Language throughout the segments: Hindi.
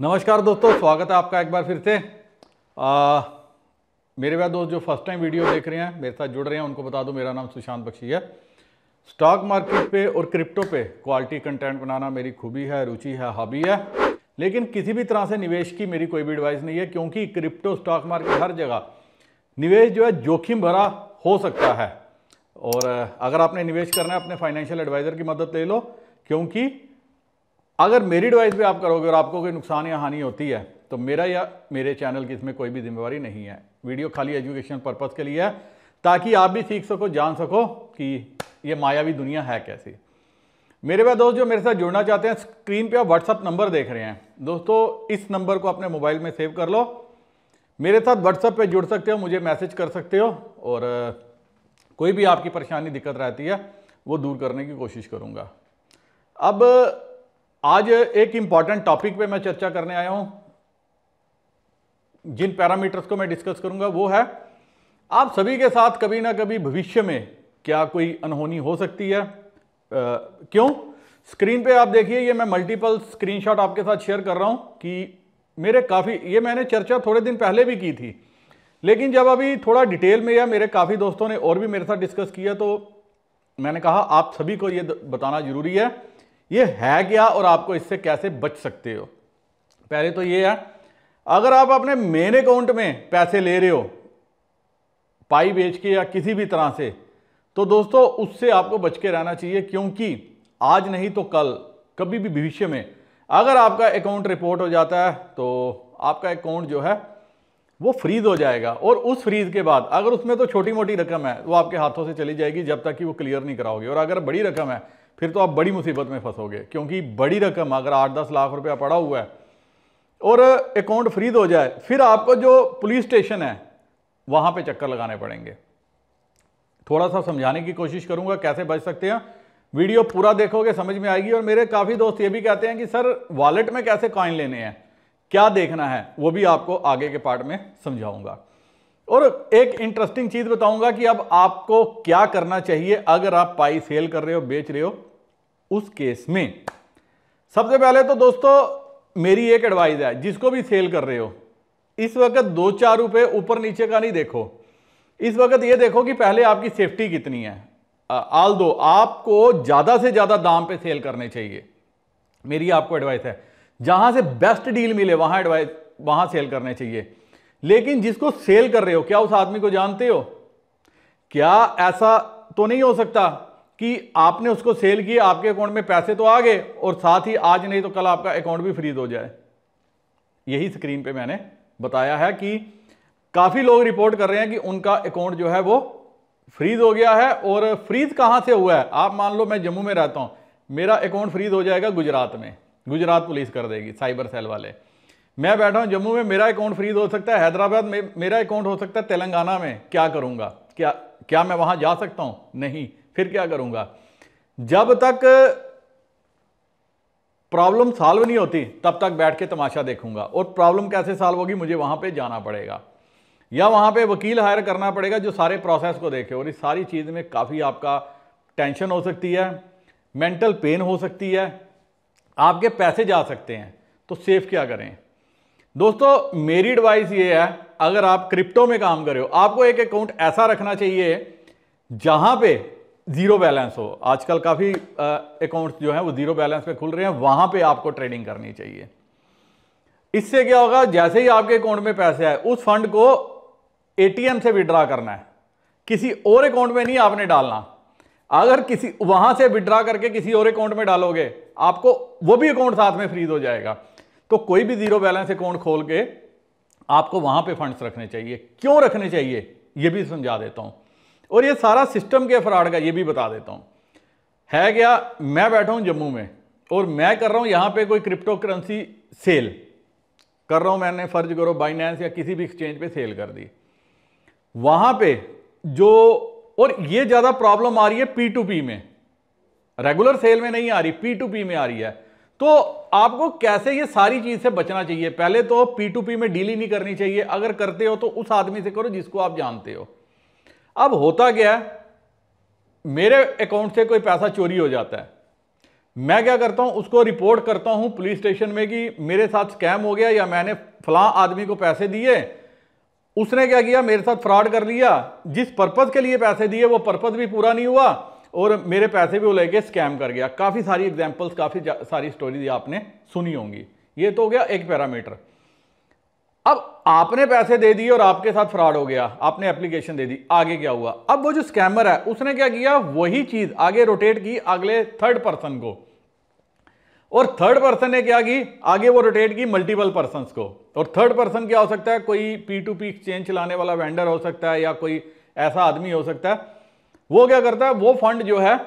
नमस्कार दोस्तों स्वागत है आपका एक बार फिर से आ, मेरे वह दोस्त जो फर्स्ट टाइम वीडियो देख रहे हैं मेरे साथ जुड़ रहे हैं उनको बता दूं मेरा नाम सुशांत बख्शी है स्टॉक मार्केट पे और क्रिप्टो पे क्वालिटी कंटेंट बनाना मेरी खूबी है रुचि है हॉबी है लेकिन किसी भी तरह से निवेश की मेरी कोई भी एडवाइस नहीं है क्योंकि क्रिप्टो स्टॉक मार्केट हर जगह निवेश जो है जोखिम भरा हो सकता है और अगर आपने निवेश करना है अपने फाइनेंशियल एडवाइज़र की मदद ले लो क्योंकि अगर मेरी एडवाइस भी आप करोगे और आपको कोई नुकसान या हानि होती है तो मेरा या मेरे चैनल की इसमें कोई भी जिम्मेवारी नहीं है वीडियो खाली एजुकेशन पर्पज़ के लिए है ताकि आप भी सीख सको जान सको कि ये मायावी दुनिया है कैसी मेरे वह दोस्त जो मेरे साथ जुड़ना चाहते हैं स्क्रीन पे आप व्हाट्सअप नंबर देख रहे हैं दोस्तों इस नंबर को अपने मोबाइल में सेव कर लो मेरे साथ व्हाट्सअप पे जुड़ सकते हो मुझे मैसेज कर सकते हो और कोई भी आपकी परेशानी दिक्कत रहती है वो दूर करने की कोशिश करूँगा अब आज एक इंपॉर्टेंट टॉपिक पे मैं चर्चा करने आया हूं जिन पैरामीटर्स को मैं डिस्कस करूंगा वो है आप सभी के साथ कभी ना कभी भविष्य में क्या कोई अनहोनी हो सकती है आ, क्यों स्क्रीन पे आप देखिए ये मैं मल्टीपल स्क्रीनशॉट आपके साथ शेयर कर रहा हूं कि मेरे काफ़ी ये मैंने चर्चा थोड़े दिन पहले भी की थी लेकिन जब अभी थोड़ा डिटेल में या मेरे काफ़ी दोस्तों ने और भी मेरे साथ डिस्कस किया तो मैंने कहा आप सभी को ये बताना ज़रूरी है ये है क्या और आपको इससे कैसे बच सकते हो पहले तो ये है अगर आप अपने मेन अकाउंट में पैसे ले रहे हो पाई बेच के या किसी भी तरह से तो दोस्तों उससे आपको बच के रहना चाहिए क्योंकि आज नहीं तो कल कभी भी भविष्य में अगर आपका अकाउंट रिपोर्ट हो जाता है तो आपका अकाउंट जो है वो फ्रीज़ हो जाएगा और उस फ्रीज़ के बाद अगर उसमें तो छोटी मोटी रकम है वो आपके हाथों से चली जाएगी जब तक कि वो क्लियर नहीं कराओगे और अगर बड़ी रकम है फिर तो आप बड़ी मुसीबत में फंसोगे क्योंकि बड़ी रकम अगर आठ दस लाख रुपया पड़ा हुआ है और अकाउंट फ्रीज हो जाए फिर आपको जो पुलिस स्टेशन है वहाँ पे चक्कर लगाने पड़ेंगे थोड़ा सा समझाने की कोशिश करूँगा कैसे बच सकते हैं वीडियो पूरा देखोगे समझ में आएगी और मेरे काफ़ी दोस्त ये भी कहते हैं कि सर वॉलेट में कैसे कॉइन लेने हैं क्या देखना है वो भी आपको आगे के पार्ट में समझाऊंगा और एक इंटरेस्टिंग चीज़ बताऊंगा कि अब आपको क्या करना चाहिए अगर आप पाई सेल कर रहे हो बेच रहे हो उस केस में सबसे पहले तो दोस्तों मेरी एक एडवाइस है जिसको भी सेल कर रहे हो इस वक्त दो चार रुपए ऊपर नीचे का नहीं देखो इस वक्त ये देखो कि पहले आपकी सेफ्टी कितनी है आल दो आपको ज़्यादा से ज़्यादा दाम पे सेल करने चाहिए मेरी आपको एडवाइस है जहां से बेस्ट डील मिले वहां एडवाइस वहां सेल करने चाहिए लेकिन जिसको सेल कर रहे हो क्या उस आदमी को जानते हो क्या ऐसा तो नहीं हो सकता कि आपने उसको सेल किया आपके अकाउंट में पैसे तो आ गए और साथ ही आज नहीं तो कल आपका अकाउंट भी फ्रीज हो जाए यही स्क्रीन पे मैंने बताया है कि काफ़ी लोग रिपोर्ट कर रहे हैं कि उनका अकाउंट जो है वो फ्रीज हो गया है और फ्रीज कहाँ से हुआ है आप मान लो मैं जम्मू में रहता हूँ मेरा अकाउंट फ्रीज हो जाएगा गुजरात में गुजरात पुलिस कर देगी साइबर सेल वाले मैं बैठा हूँ जम्मू में मेरा अकाउंट फ्रीज हो सकता है हैदराबाद में मेरा अकाउंट हो सकता है तेलंगाना में क्या करूँगा क्या क्या मैं वहाँ जा सकता हूँ नहीं फिर क्या करूंगा जब तक प्रॉब्लम सॉल्व नहीं होती तब तक बैठ के तमाशा देखूंगा और प्रॉब्लम कैसे सॉल्व होगी मुझे वहां पे जाना पड़ेगा या वहां पे वकील हायर करना पड़ेगा जो सारे प्रोसेस को देखे और इस सारी चीज़ में काफ़ी आपका टेंशन हो सकती है मेंटल पेन हो सकती है आपके पैसे जा सकते हैं तो सेफ क्या करें दोस्तों मेरी एडवाइस ये है अगर आप क्रिप्टो में काम कर रहे हो आपको एक अकाउंट ऐसा रखना चाहिए जहां पे ज़ीरो बैलेंस हो आजकल काफ़ी अकाउंट्स जो हैं वो ज़ीरो बैलेंस में खुल रहे हैं वहाँ पे आपको ट्रेडिंग करनी चाहिए इससे क्या होगा जैसे ही आपके अकाउंट में पैसे आए उस फंड को एटीएम से विड्रा करना है किसी और अकाउंट में नहीं आपने डालना अगर किसी वहां से विड्रा करके किसी और अकाउंट में डालोगे आपको वो भी अकाउंट साथ में फ्रीज हो जाएगा तो कोई भी जीरो बैलेंस अकाउंट खोल के आपको वहां पर फंड्स रखने चाहिए क्यों रखने चाहिए ये भी समझा देता हूं और ये सारा सिस्टम के फ्रॉड का ये भी बता देता हूँ है क्या मैं बैठा हूँ जम्मू में और मैं कर रहा हूँ यहाँ पे कोई क्रिप्टो करेंसी सेल कर रहा हूँ मैंने फ़र्ज करो बाइनेंस या किसी भी एक्सचेंज पे सेल कर दी वहाँ पे जो और ये ज़्यादा प्रॉब्लम आ रही है पी टू पी में रेगुलर सेल में नहीं आ रही पी टू पी में आ रही है तो आपको कैसे ये सारी चीज़ से बचना चाहिए पहले तो पी टू पी में डील ही नहीं करनी चाहिए अगर करते हो तो उस आदमी से करो जिसको आप जानते हो अब होता क्या मेरे अकाउंट से कोई पैसा चोरी हो जाता है मैं क्या करता हूँ उसको रिपोर्ट करता हूँ पुलिस स्टेशन में कि मेरे साथ स्कैम हो गया या मैंने फलां आदमी को पैसे दिए उसने क्या किया मेरे साथ फ्रॉड कर लिया जिस पर्पज़ के लिए पैसे दिए वो पर्पज़ भी पूरा नहीं हुआ और मेरे पैसे भी वो लेके स्कैम कर गया काफ़ी सारी एग्जाम्पल्स काफ़ी सारी स्टोरीज आपने सुनी होंगी ये तो हो गया एक पैरामीटर अब आपने पैसे दे दिए और आपके साथ फ्रॉड हो गया आपने एप्लीकेशन दे दी आगे क्या हुआ अब वो जो स्कैमर है उसने क्या किया वही चीज आगे रोटेट की अगले थर्ड पर्सन को और थर्ड पर्सन ने क्या की आगे वो रोटेट की मल्टीपल पर्सन को और थर्ड पर्सन क्या हो सकता है कोई पी टू पी एक्सचेंज चलाने वाला वेंडर हो सकता है या कोई ऐसा आदमी हो सकता है वो क्या करता है वो फंड जो है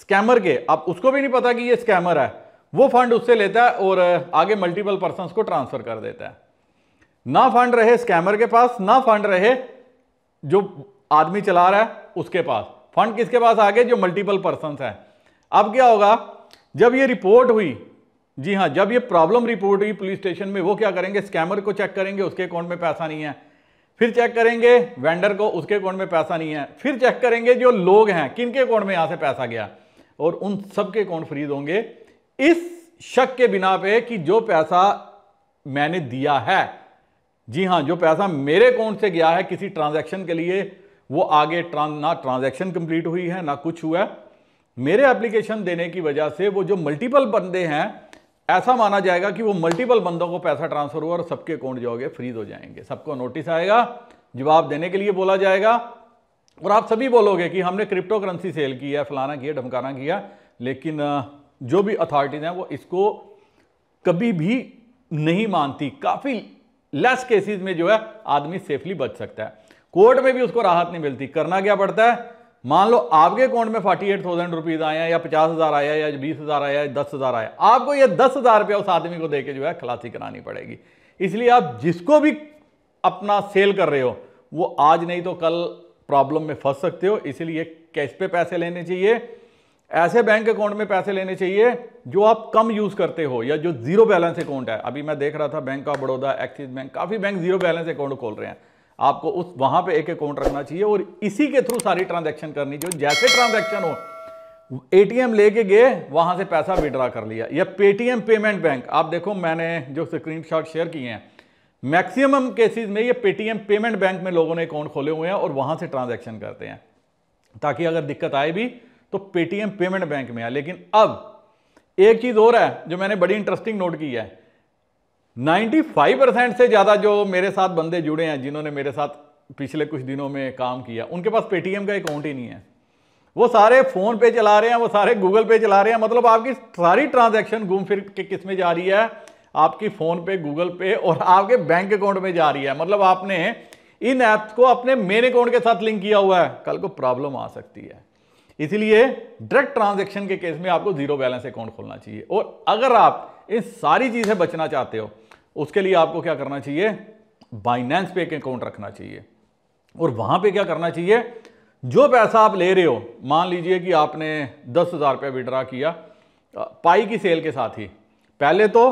स्कैमर के अब उसको भी नहीं पता कि ये स्कैमर है वो फंड उससे लेता है और आगे मल्टीपल पर्सन को ट्रांसफर कर देता है ना फंड रहे स्कैमर के पास ना फंड रहे जो आदमी चला रहा है उसके पास फंड किसके पास आ गए जो मल्टीपल पर्सन हैं अब क्या होगा जब ये रिपोर्ट हुई जी हाँ जब ये प्रॉब्लम रिपोर्ट हुई पुलिस स्टेशन में वो क्या करेंगे स्कैमर को चेक करेंगे उसके अकाउंट में पैसा नहीं है फिर चेक करेंगे वेंडर को उसके अकाउंट में पैसा नहीं है फिर चेक करेंगे जो लोग हैं किनके अकाउंट में यहाँ से पैसा गया और उन सबके अकाउंट फ्रीज होंगे इस शक के बिना पे कि जो पैसा मैंने दिया है जी हाँ जो पैसा मेरे अकाउंट से गया है किसी ट्रांजैक्शन के लिए वो आगे ट्रांस ना ट्रांजैक्शन कंप्लीट हुई है ना कुछ हुआ है मेरे एप्लीकेशन देने की वजह से वो जो मल्टीपल बंदे हैं ऐसा माना जाएगा कि वो मल्टीपल बंदों को पैसा ट्रांसफर हुआ और सबके अकाउंट जो फ्रीज हो जाएंगे सबको नोटिस आएगा जवाब देने के लिए बोला जाएगा और आप सभी बोलोगे कि हमने क्रिप्टो करेंसी सेल की है फलाना किया ढमकाना किया लेकिन जो भी अथॉरिटीज़ हैं वो इसको कभी भी नहीं मानती काफ़ी लेस केसेस में जो है आदमी सेफली बच सकता है कोर्ट में भी उसको राहत नहीं मिलती करना क्या पड़ता है मान लो आपके अकाउंट में फोर्टी एट थाउजेंड रुपीज आया या पचास हजार आया या बीस हजार आया या दस हजार आया आपको यह दस हजार रुपया उस आदमी को देके जो है खलासी करानी पड़ेगी इसलिए आप जिसको भी अपना सेल कर रहे हो वो आज नहीं तो कल प्रॉब्लम में फंस सकते हो इसलिए कैश पे पैसे लेने चाहिए ऐसे बैंक अकाउंट में पैसे लेने चाहिए जो आप कम यूज करते हो या जो जीरो बैलेंस अकाउंट है अभी मैं देख रहा था Bank of Baroda Axis Bank काफी बैंक जीरो बैलेंस अकाउंट खोल रहे हैं आपको उस वहां पे एक अकाउंट रखना चाहिए और इसी के थ्रू सारी ट्रांजेक्शन करनी चाहिए जैसे ट्रांजेक्शन हो एटीएम लेके गए वहां से पैसा विड्रा कर लिया या पेटीएम पेमेंट बैंक आप देखो मैंने जो स्क्रीन शेयर किए हैं मैक्सिमम केसेस में ये पेटीएम पेमेंट बैंक में लोगों ने अकाउंट खोले हुए हैं और वहां से ट्रांजेक्शन करते हैं ताकि अगर दिक्कत आए भी तो पेटीएम पेमेंट बैंक में है लेकिन अब एक चीज और है जो मैंने बड़ी इंटरेस्टिंग नोट की है 95 परसेंट से ज़्यादा जो मेरे साथ बंदे जुड़े हैं जिन्होंने मेरे साथ पिछले कुछ दिनों में काम किया उनके पास पेटीएम का अकाउंट ही नहीं है वो सारे फोन पे चला रहे हैं वो सारे गूगल पे चला रहे हैं मतलब आपकी सारी ट्रांजैक्शन घूम फिर के किस में जा रही है आपकी फोन पे गूगल पे और आपके बैंक अकाउंट में जा रही है मतलब आपने इन ऐप्स को अपने मेन अकाउंट के साथ लिंक किया हुआ है कल को प्रॉब्लम आ सकती है इसलिए डायरेक्ट ट्रांजेक्शन के केस में आपको जीरो बैलेंस अकाउंट खोलना चाहिए और अगर आप इन सारी चीजें बचना चाहते हो उसके लिए आपको क्या करना चाहिए बाइनेंस पे एक अकाउंट रखना चाहिए और वहां पे क्या करना चाहिए जो पैसा आप ले रहे हो मान लीजिए कि आपने दस हज़ार रुपया विड्रा किया पाई की सेल के साथ ही पहले तो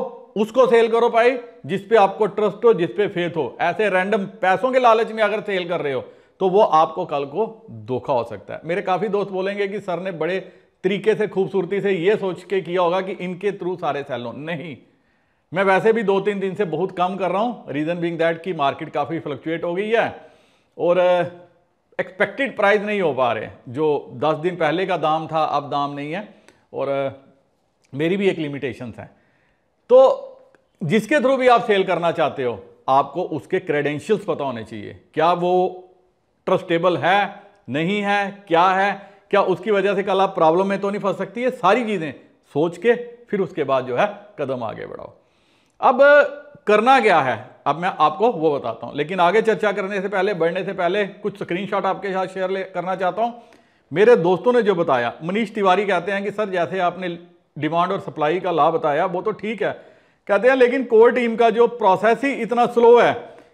उसको सेल करो पाई जिसपे आपको ट्रस्ट हो जिसपे फेथ हो ऐसे रैंडम पैसों के लालच में अगर सेल कर रहे हो तो वो आपको कल को धोखा हो सकता है मेरे काफ़ी दोस्त बोलेंगे कि सर ने बड़े तरीके से खूबसूरती से ये सोच के किया होगा कि इनके थ्रू सारे सैलो नहीं मैं वैसे भी दो तीन दिन से बहुत कम कर रहा हूँ रीज़न बिंग दैट कि मार्केट काफ़ी फ्लक्चुएट हो गई है और एक्सपेक्टेड uh, प्राइस नहीं हो पा रहे जो दस दिन पहले का दाम था अब दाम नहीं है और uh, मेरी भी एक लिमिटेशंस है तो जिसके थ्रू भी आप सेल करना चाहते हो आपको उसके क्रेडेंशियल्स पता होने चाहिए क्या वो ट्रस्टेबल है नहीं है क्या है क्या उसकी वजह से कल आप प्रॉब्लम में तो नहीं फंस सकती है सारी चीज़ें सोच के फिर उसके बाद जो है कदम आगे बढ़ाओ अब करना क्या है अब मैं आपको वो बताता हूं लेकिन आगे चर्चा करने से पहले बढ़ने से पहले कुछ स्क्रीनशॉट आपके साथ शेयर करना चाहता हूं मेरे दोस्तों ने जो बताया मनीष तिवारी कहते हैं कि सर जैसे आपने डिमांड और सप्लाई का लाभ बताया वो तो ठीक है कहते हैं लेकिन कोर टीम का जो प्रोसेस ही इतना स्लो है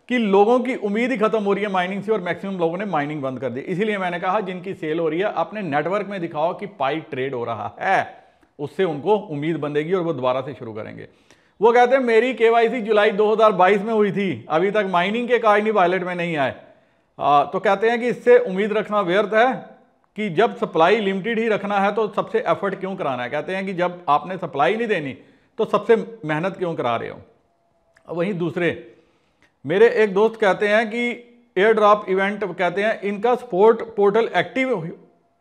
कि लोगों की उम्मीद ही खत्म हो रही है माइनिंग से और मैक्सिमम लोगों ने माइनिंग बंद कर दी इसीलिए मैंने कहा जिनकी सेल हो रही है अपने नेटवर्क में दिखाओ कि पाई ट्रेड हो रहा है उससे उनको उम्मीद बनेगी और वो दोबारा से शुरू करेंगे वो कहते हैं मेरी के जुलाई 2022 में हुई थी अभी तक माइनिंग के कारण ही वायलेट में नहीं आए आ, तो कहते हैं कि इससे उम्मीद रखना व्यर्थ है कि जब सप्लाई लिमिटेड ही रखना है तो सबसे एफर्ट क्यों कराना है कहते हैं कि जब आपने सप्लाई नहीं देनी तो सबसे मेहनत क्यों करा रहे हो वहीं दूसरे मेरे एक दोस्त कहते हैं कि एयर ड्रॉप इवेंट कहते हैं इनका सपोर्ट पोर्टल एक्टिव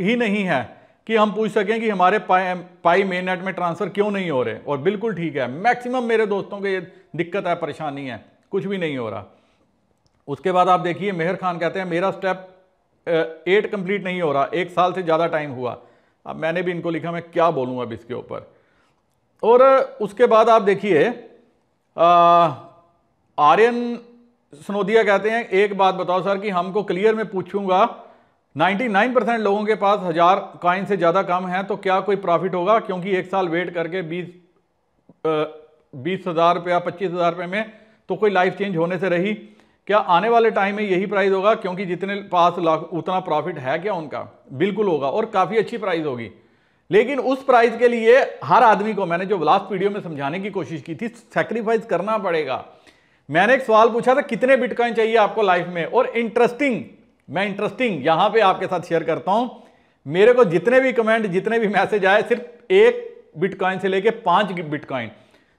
ही नहीं है कि हम पूछ सकें कि हमारे पाई पाई मेन नेट में ट्रांसफ़र क्यों नहीं हो रहे और बिल्कुल ठीक है मैक्सिमम मेरे दोस्तों के ये दिक्कत है परेशानी है कुछ भी नहीं हो रहा उसके बाद आप देखिए मेहर खान कहते हैं मेरा स्टेप एट कंप्लीट नहीं हो रहा एक साल से ज़्यादा टाइम हुआ अब मैंने भी इनको लिखा मैं क्या बोलूँ अब इसके ऊपर और उसके बाद आप देखिए आर्यन सनोदिया कहते हैं एक बात बताओ सर कि हमको क्लियर में पूछूंगा 99 परसेंट लोगों के पास हजार काइन से ज़्यादा कम है तो क्या कोई प्रॉफिट होगा क्योंकि एक साल वेट करके बीस बीस हज़ार रुपया पच्चीस हज़ार रुपये में तो कोई लाइफ चेंज होने से रही क्या आने वाले टाइम में यही प्राइस होगा क्योंकि जितने पास लाख उतना प्रॉफिट है क्या उनका बिल्कुल होगा और काफ़ी अच्छी प्राइस होगी लेकिन उस प्राइस के लिए हर आदमी को मैंने जो लास्ट वीडियो में समझाने की कोशिश की थी सेक्रीफाइस करना पड़ेगा मैंने एक सवाल पूछा था कितने बिटकॉइन चाहिए आपको लाइफ में और इंटरेस्टिंग मैं इंटरेस्टिंग यहां पे आपके साथ शेयर करता हूं मेरे को जितने भी कमेंट जितने भी मैसेज आए सिर्फ एक बिटकॉइन से लेके पांच बिटकॉइन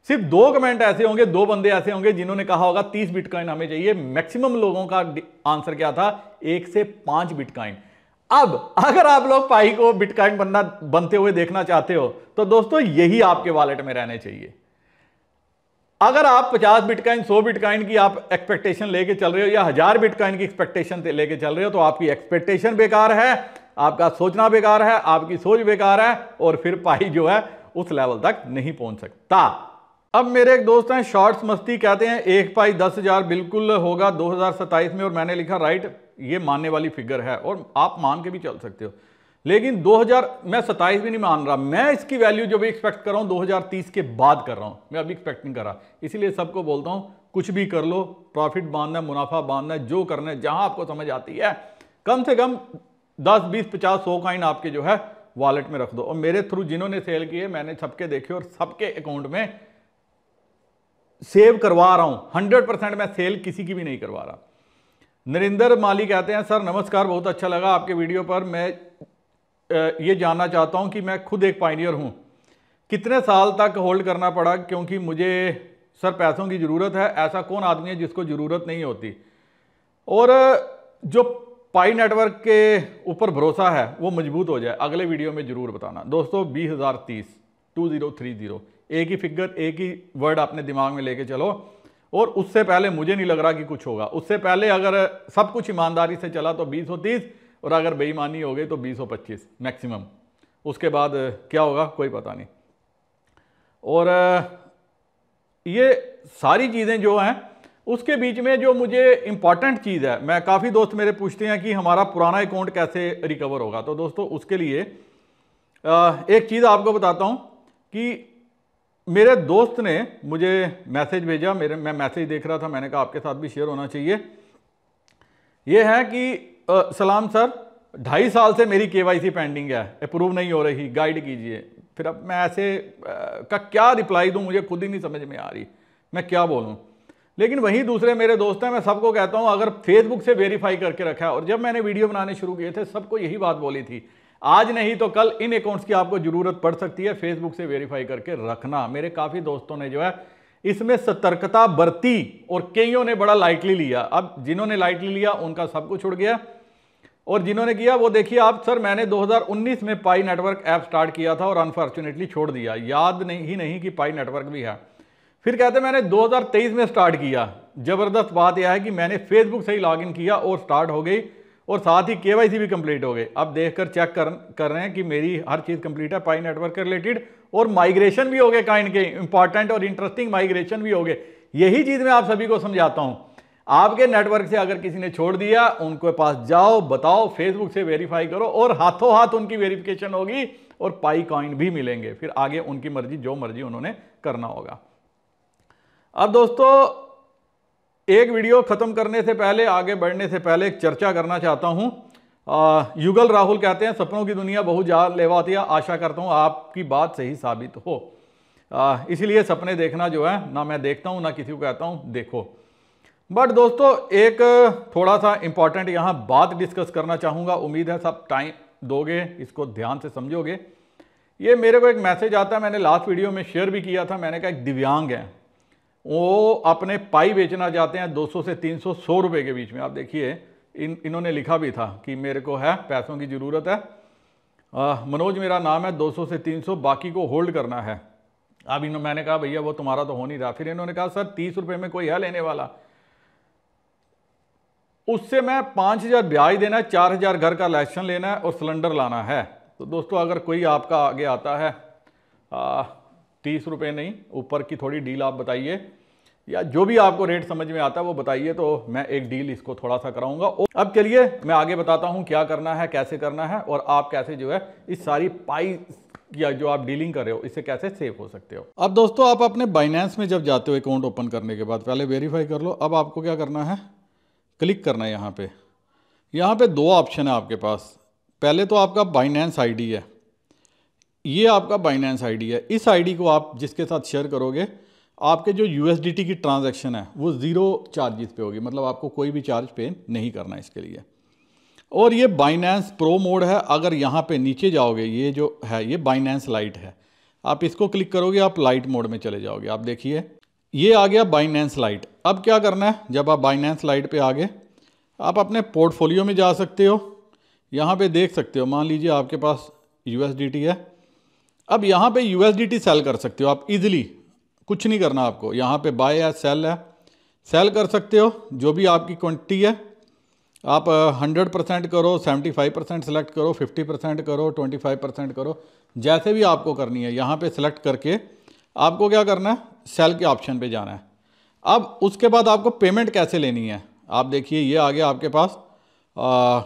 सिर्फ दो कमेंट ऐसे होंगे दो बंदे ऐसे होंगे जिन्होंने कहा होगा तीस बिटकॉइन हमें चाहिए मैक्सिमम लोगों का आंसर क्या था एक से पांच बिटकॉइन अब अगर आप लोग पाई को बिटकॉइन बनना बनते हुए देखना चाहते हो तो दोस्तों यही आपके वॉलेट में रहने चाहिए अगर आप 50 बिटकॉइन 100 बिटकॉइन की आप एक्सपेक्टेशन लेके चल रहे हो या हजार बिटकॉइन की एक्सपेक्टेशन लेके चल रहे हो तो आपकी एक्सपेक्टेशन बेकार है आपका सोचना बेकार है आपकी सोच बेकार है और फिर पाई जो है उस लेवल तक नहीं पहुंच सकता अब मेरे एक दोस्त हैं शॉर्ट्स मस्ती कहते हैं एक पाई दस हजार बिल्कुल होगा दो में और मैंने लिखा राइट ये मानने वाली फिगर है और आप मान के भी चल सकते हो लेकिन 2000 मैं सत्ताईस भी नहीं मान रहा मैं इसकी वैल्यू जो भी एक्सपेक्ट कर रहा हूँ 2030 के बाद कर रहा हूँ मैं अभी एक्सपेक्ट नहीं कर रहा इसीलिए सबको बोलता हूँ कुछ भी कर लो प्रॉफिट बांधना है मुनाफा बांधना है जो करना है जहाँ आपको समझ आती है कम से कम 10 20 50 सौ काइन आपके जो है वॉलेट में रख दो और मेरे थ्रू जिन्होंने सेल किए मैंने सबके देखे और सबके अकाउंट में सेव करवा रहा हूँ हंड्रेड परसेंट मैं सेल किसी की भी नहीं करवा रहा नरेंद्र माली कहते हैं सर नमस्कार बहुत अच्छा लगा आपके वीडियो पर मैं ये जानना चाहता हूँ कि मैं खुद एक पाइनियर हूँ कितने साल तक होल्ड करना पड़ा क्योंकि मुझे सर पैसों की ज़रूरत है ऐसा कौन आदमी है जिसको ज़रूरत नहीं होती और जो पाई नेटवर्क के ऊपर भरोसा है वो मजबूत हो जाए अगले वीडियो में ज़रूर बताना दोस्तों बीस हज़ार तीस टू ज़ीरो थ्री ज़ीरो एक ही फिगर एक ही वर्ड अपने दिमाग में लेके चलो और उससे पहले मुझे नहीं लग रहा कि कुछ होगा उससे पहले अगर सब कुछ ईमानदारी से चला तो बीस सौ तीस और अगर बेईमानी हो गई तो बीस सौ पच्चीस मैक्सिमम उसके बाद क्या होगा कोई पता नहीं और ये सारी चीज़ें जो हैं उसके बीच में जो मुझे इम्पॉर्टेंट चीज़ है मैं काफ़ी दोस्त मेरे पूछते हैं कि हमारा पुराना अकाउंट कैसे रिकवर होगा तो दोस्तों उसके लिए एक चीज़ आपको बताता हूँ कि मेरे दोस्त ने मुझे मैसेज भेजा मेरे मैं मैसेज देख रहा था मैंने कहा आपके साथ भी शेयर होना चाहिए यह है कि आ, सलाम सर ढाई साल से मेरी केवाईसी पेंडिंग है अप्रूव नहीं हो रही गाइड कीजिए फिर अब मैं ऐसे आ, का क्या रिप्लाई दूँ मुझे खुद ही नहीं समझ में आ रही मैं क्या बोलूँ लेकिन वहीं दूसरे मेरे दोस्त हैं मैं सबको कहता हूँ अगर फेसबुक से वेरीफाई करके रखा है और जब मैंने वीडियो बनाने शुरू किए थे सबको यही बात बोली थी आज नहीं तो कल इन अकाउंट्स की आपको ज़रूरत पड़ सकती है फेसबुक से वेरीफाई करके रखना मेरे काफ़ी दोस्तों ने जो है इसमें सतर्कता बरती और कईयों ने बड़ा लाइटली लिया अब जिन्होंने लाइटली लिया उनका सब कुछ उड़ गया और जिन्होंने किया वो देखिए आप सर मैंने 2019 में पाई नेटवर्क ऐप स्टार्ट किया था और अनफॉर्चुनेटली छोड़ दिया याद नहीं ही नहीं कि पाई नेटवर्क भी है फिर कहते मैंने 2023 में स्टार्ट किया ज़बरदस्त बात यह है कि मैंने फेसबुक से ही लॉगिन किया और स्टार्ट हो गई और साथ ही के भी कंप्लीट हो गई अब कर चेक कर कर रहे हैं कि मेरी हर चीज़ कंप्लीट है पाई नेटवर्क के रिलेटेड और माइग्रेशन भी हो गए काइंड के इंपॉर्टेंट और इंटरेस्टिंग माइग्रेशन भी हो गए यही चीज़ मैं आप सभी को समझाता हूँ आपके नेटवर्क से अगर किसी ने छोड़ दिया उनके पास जाओ बताओ फेसबुक से वेरीफाई करो और हाथों हाथ उनकी वेरिफिकेशन होगी और पाई कॉइन भी मिलेंगे फिर आगे उनकी मर्जी जो मर्जी उन्होंने करना होगा अब दोस्तों एक वीडियो ख़त्म करने से पहले आगे बढ़ने से पहले एक चर्चा करना चाहता हूँ युगल राहुल कहते हैं सपनों की दुनिया बहुत जानलेवा लेवाती है आशा करता हूँ आपकी बात सही साबित हो इसीलिए सपने देखना जो है ना मैं देखता हूँ ना किसी को कहता हूँ देखो बट दोस्तों एक थोड़ा सा इंपॉर्टेंट यहाँ बात डिस्कस करना चाहूँगा उम्मीद है सब टाइम दोगे इसको ध्यान से समझोगे ये मेरे को एक मैसेज आता है मैंने लास्ट वीडियो में शेयर भी किया था मैंने कहा एक दिव्यांग है वो अपने पाई बेचना चाहते हैं 200 से 300 सौ रुपये के बीच में आप देखिए इन इन्होंने लिखा भी था कि मेरे को है पैसों की ज़रूरत है आ, मनोज मेरा नाम है 200 से 300 बाकी को होल्ड करना है अब इन्होंने मैंने कहा भैया वो तुम्हारा तो हो नहीं रहा फिर इन्होंने कहा सर तीस रुपये में कोई है लेने वाला उससे मैं पाँच हज़ार ब्याज देना है चार हज़ार घर का लाइसेंस लेना है और सिलेंडर लाना है तो दोस्तों अगर कोई आपका आगे आता है तीस रुपये नहीं ऊपर की थोड़ी डील आप बताइए या जो भी आपको रेट समझ में आता है वो बताइए तो मैं एक डील इसको थोड़ा सा कराऊंगा और अब चलिए मैं आगे बताता हूँ क्या करना है कैसे करना है और आप कैसे जो है इस सारी पाई या जो आप डीलिंग कर रहे हो इससे कैसे सेफ हो सकते हो अब दोस्तों आप अपने बाइनेंस में जब जाते हो अकाउंट ओपन करने के बाद पहले वेरीफाई कर लो अब आपको क्या करना है क्लिक करना है यहाँ पे यहाँ पे दो ऑप्शन है आपके पास पहले तो आपका बाइनेंस आईडी है ये आपका बाइनेंस आईडी है इस आईडी को आप जिसके साथ शेयर करोगे आपके जो यू की ट्रांजेक्शन है वो ज़ीरो चार्जेस पे होगी मतलब आपको कोई भी चार्ज पे नहीं करना इसके लिए और ये बाइनेंस प्रो मोड है अगर यहाँ पर नीचे जाओगे ये जो है ये बाइनेंस लाइट है आप इसको क्लिक करोगे आप लाइट मोड में चले जाओगे आप देखिए ये आ गया बाइनेंस लाइट अब क्या करना है जब आप बाइनेंस लाइट पे आ गए आप अपने पोर्टफोलियो में जा सकते हो यहाँ पे देख सकते हो मान लीजिए आपके पास यू है अब यहाँ पे यू सेल कर सकते हो आप इजिली कुछ नहीं करना आपको यहाँ पे बाय है सेल है सेल कर सकते हो जो भी आपकी क्वांटिटी है आप 100 परसेंट करो 75 परसेंट सेलेक्ट करो 50 परसेंट करो 25 परसेंट करो जैसे भी आपको करनी है यहाँ पे सेलेक्ट करके आपको क्या करना है सेल के ऑप्शन पे जाना है अब उसके बाद आपको पेमेंट कैसे लेनी है आप देखिए ये आ गया आपके पास आ,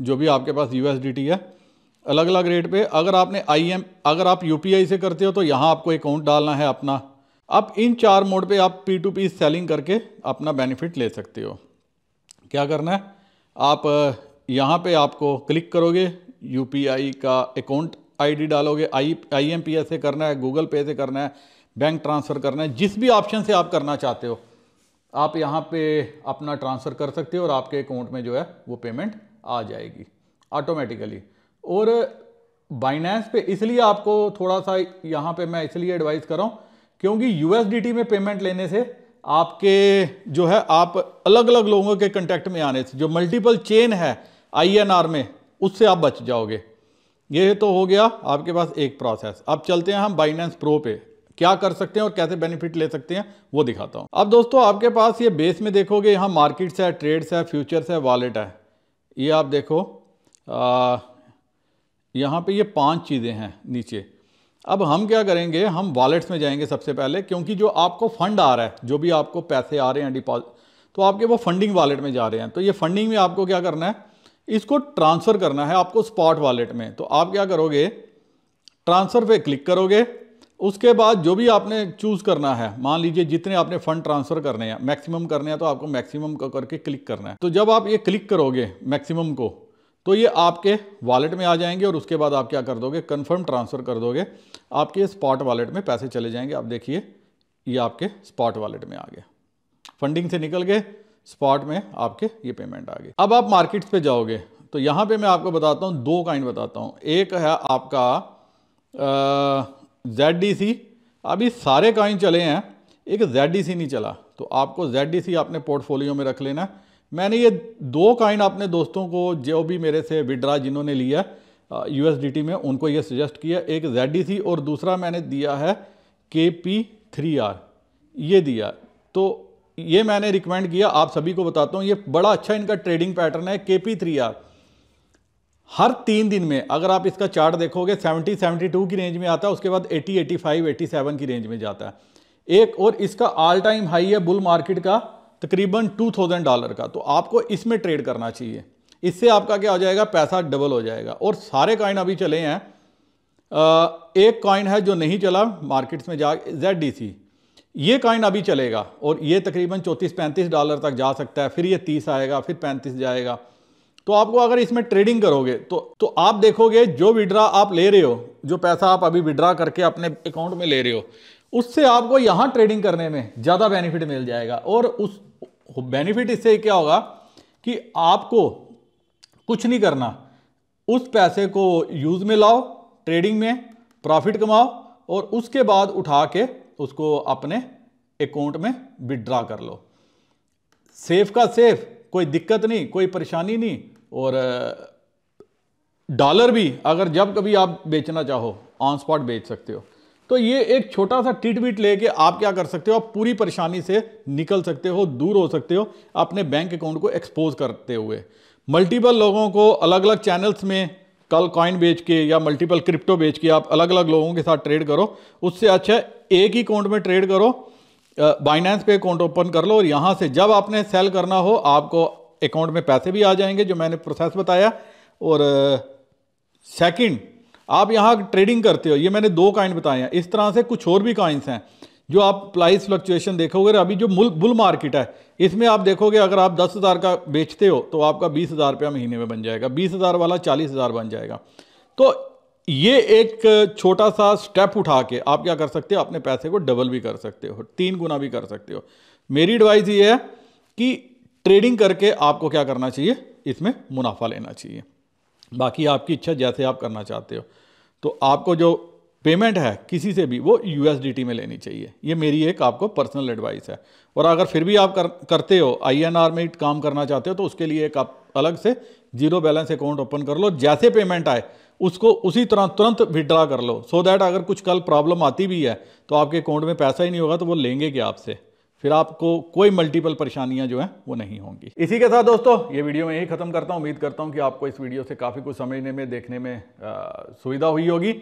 जो भी आपके पास यू है अलग अलग रेट पे अगर आपने आई अगर आप यू से करते हो तो यहाँ आपको अकाउंट डालना है अपना अब इन चार मोड पे आप पी टू पी सेलिंग करके अपना बेनिफिट ले सकते हो क्या करना है आप यहाँ पे आपको क्लिक करोगे यू का अकाउंट आईडी डालोगे आई एस से करना है गूगल पे से करना है बैंक ट्रांसफ़र करना है जिस भी ऑप्शन से आप करना चाहते हो आप यहाँ पे अपना ट्रांसफ़र कर सकते हो और आपके अकाउंट में जो है वो पेमेंट आ जाएगी ऑटोमेटिकली और बाइनेंस पे इसलिए आपको थोड़ा सा यहाँ पे मैं इसलिए एडवाइस कर रहा हूँ क्योंकि यू में पेमेंट लेने से आपके जो है आप अलग अलग लोगों के कंटेक्ट में आने से जो मल्टीपल चेन है आई में उससे आप बच जाओगे ये तो हो गया आपके पास एक प्रोसेस अब चलते हैं हम बाइनेंस प्रो पे क्या कर सकते हैं और कैसे बेनिफिट ले सकते हैं वो दिखाता हूँ अब दोस्तों आपके पास ये बेस में देखोगे यहाँ मार्केट्स है ट्रेड्स है फ्यूचर्स है वॉलेट है ये आप देखो यहाँ पे ये पांच चीज़ें हैं नीचे अब हम क्या करेंगे हम वॉलेट्स में जाएंगे सबसे पहले क्योंकि जो आपको फंड आ रहा है जो भी आपको पैसे आ रहे हैं डिपॉजिट तो आपके वो फंडिंग वॉलेट में जा रहे हैं तो ये फंडिंग में आपको क्या करना है इसको ट्रांसफ़र करना है आपको स्पॉट वॉलेट में तो आप क्या करोगे ट्रांसफ़र पे क्लिक करोगे उसके बाद जो भी आपने चूज़ करना है मान लीजिए जितने आपने फ़ंड ट्रांसफ़र करने हैं मैक्सिमम करने हैं तो आपको मैक्सिमम करके क्लिक करना है तो जब आप ये क्लिक करोगे मैक्सिमम को तो ये आपके वॉलेट में आ जाएंगे और उसके बाद आप क्या कर दोगे कन्फर्म ट्रांसफ़र कर दोगे आपके स्पॉट वॉलेट में पैसे चले जाएंगे आप देखिए ये आपके स्पॉट वॉलेट में आ गए फंडिंग से निकल गए स्पॉट में आपके ये पेमेंट आ गई अब आप मार्केट्स पे जाओगे तो यहाँ पे मैं आपको बताता हूँ दो काइंड बताता हूँ एक है आपका जेड डी सी अभी सारे काइन चले हैं एक जेड डी सी नहीं चला तो आपको जेड डी सी अपने पोर्टफोलियो में रख लेना मैंने ये दो काइंड अपने दोस्तों को जो भी मेरे से विड्रा जिन्होंने लिया यू एस डी टी में उनको ये सजेस्ट किया एक जेड डी सी और दूसरा मैंने दिया है के पी थ्री आर ये दिया तो ये मैंने रिकमेंड किया आप सभी को बताता हूँ ये बड़ा अच्छा इनका ट्रेडिंग पैटर्न है के पी थ्री आर हर तीन दिन में अगर आप इसका चार्ट देखोगे 70 72 की रेंज में आता है उसके बाद 80 85 87 की रेंज में जाता है एक और इसका ऑल टाइम हाई है बुल मार्केट का तकरीबन 2000 डॉलर का तो आपको इसमें ट्रेड करना चाहिए इससे आपका क्या हो जाएगा पैसा डबल हो जाएगा और सारे कॉइन अभी चले हैं एक कॉइन है जो नहीं चला मार्केट्स में जा जेड डी सी ये काइन अभी चलेगा और ये तकरीबन चौंतीस पैंतीस डॉलर तक जा सकता है फिर ये तीस आएगा फिर पैंतीस जाएगा तो आपको अगर इसमें ट्रेडिंग करोगे तो तो आप देखोगे जो विड्रा आप ले रहे हो जो पैसा आप अभी विड्रा करके अपने अकाउंट में ले रहे हो उससे आपको यहाँ ट्रेडिंग करने में ज़्यादा बेनिफिट मिल जाएगा और उस बेनिफिट इससे क्या होगा कि आपको कुछ नहीं करना उस पैसे को यूज़ में लाओ ट्रेडिंग में प्रॉफिट कमाओ और उसके बाद उठा के उसको अपने अकाउंट में विड्रा कर लो सेफ का सेफ कोई दिक्कत नहीं कोई परेशानी नहीं और डॉलर भी अगर जब कभी आप बेचना चाहो ऑन स्पॉट बेच सकते हो तो ये एक छोटा सा टिटबिट लेके आप क्या कर सकते हो आप पूरी परेशानी से निकल सकते हो दूर हो सकते हो अपने बैंक अकाउंट को एक्सपोज करते हुए मल्टीपल लोगों को अलग अलग चैनल्स में कल कॉइन बेच के या मल्टीपल क्रिप्टो बेच के आप अलग अलग लोगों के साथ ट्रेड करो उससे अच्छा एक ही अकाउंट में ट्रेड करो बाइनेंस पे अकाउंट ओपन कर लो और यहाँ से जब आपने सेल करना हो आपको अकाउंट में पैसे भी आ जाएंगे जो मैंने प्रोसेस बताया और सेकंड आप यहाँ ट्रेडिंग करते हो ये मैंने दो काइन बताए हैं इस तरह से कुछ और भी काइंस हैं जो आप प्राइस फ्लक्चुएशन देखोगे अभी जो मुल बुल मार्केट है इसमें आप देखोगे अगर आप दस हज़ार का बेचते हो तो आपका बीस हज़ार रुपया महीने में बन जाएगा बीस हज़ार वाला चालीस हज़ार बन जाएगा तो ये एक छोटा सा स्टेप उठा के आप क्या कर सकते हो अपने पैसे को डबल भी कर सकते हो तीन गुना भी कर सकते हो मेरी एडवाइस ये है कि ट्रेडिंग करके आपको क्या करना चाहिए इसमें मुनाफा लेना चाहिए बाकी आपकी इच्छा जैसे आप करना चाहते हो तो आपको जो पेमेंट है किसी से भी वो यू में लेनी चाहिए ये मेरी एक आपको पर्सनल एडवाइस है और अगर फिर भी आप कर, करते हो आई में काम करना चाहते हो तो उसके लिए एक आप अलग से जीरो बैलेंस अकाउंट ओपन कर लो जैसे पेमेंट आए उसको उसी तरह तुरंत विड्रा कर लो सो so दैट अगर कुछ कल प्रॉब्लम आती भी है तो आपके अकाउंट में पैसा ही नहीं होगा तो वो लेंगे क्या आपसे फिर आपको कोई मल्टीपल परेशानियां जो हैं वो नहीं होंगी इसी के साथ दोस्तों ये वीडियो मैं यही ख़त्म करता हूँ उम्मीद करता हूँ कि आपको इस वीडियो से काफ़ी कुछ समझने में देखने में आ, सुविधा हुई होगी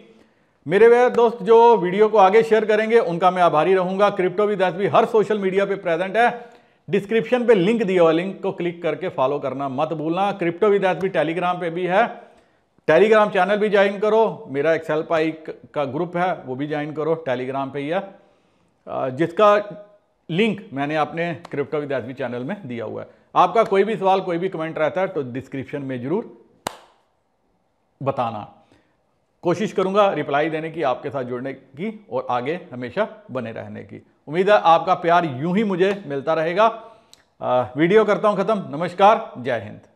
मेरे वे दोस्त जो वीडियो को आगे शेयर करेंगे उनका मैं आभारी रहूंगा क्रिप्टो भी दस भी हर सोशल मीडिया पे प्रेजेंट है डिस्क्रिप्शन पे लिंक दिया हुआ लिंक को क्लिक करके फॉलो करना मत भूलना क्रिप्टो भी दस भी टेलीग्राम पे भी है टेलीग्राम चैनल भी ज्वाइन करो मेरा एक्सेल पाई का ग्रुप है वो भी ज्वाइन करो टेलीग्राम पर ही है जिसका लिंक मैंने अपने क्रिप्टो विद एसबी चैनल में दिया हुआ है आपका कोई भी सवाल कोई भी कमेंट रहता है तो डिस्क्रिप्शन में ज़रूर बताना कोशिश करूंगा रिप्लाई देने की आपके साथ जुड़ने की और आगे हमेशा बने रहने की उम्मीद है आपका प्यार यूं ही मुझे मिलता रहेगा वीडियो करता हूं ख़त्म नमस्कार जय हिंद